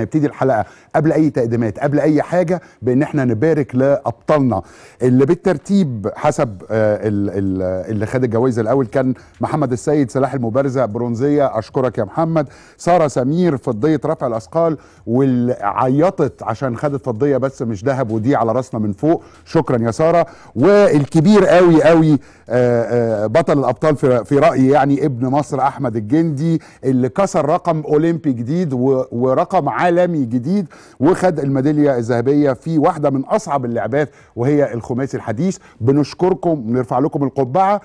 هنبتدي نبتدي الحلقه قبل اي تقديمات قبل اي حاجه بان احنا نبارك لابطالنا اللي بالترتيب حسب آه، اللي خد الجوائز الاول كان محمد السيد سلاح المبارزه برونزيه اشكرك يا محمد ساره سمير فضيه رفع الاثقال عيطت عشان خدت فضيه بس مش ذهب ودي على راسنا من فوق شكرا يا ساره والكبير قوي قوي آه، آه، بطل الابطال في رايي يعني ابن مصر احمد الجندي اللي كسر رقم اولمبي جديد ورقم عالمي جديد وخد الميداليه الذهبيه في واحده من اصعب اللعبات وهي الخماسي الحديث بنشكركم نرفع لكم القبعه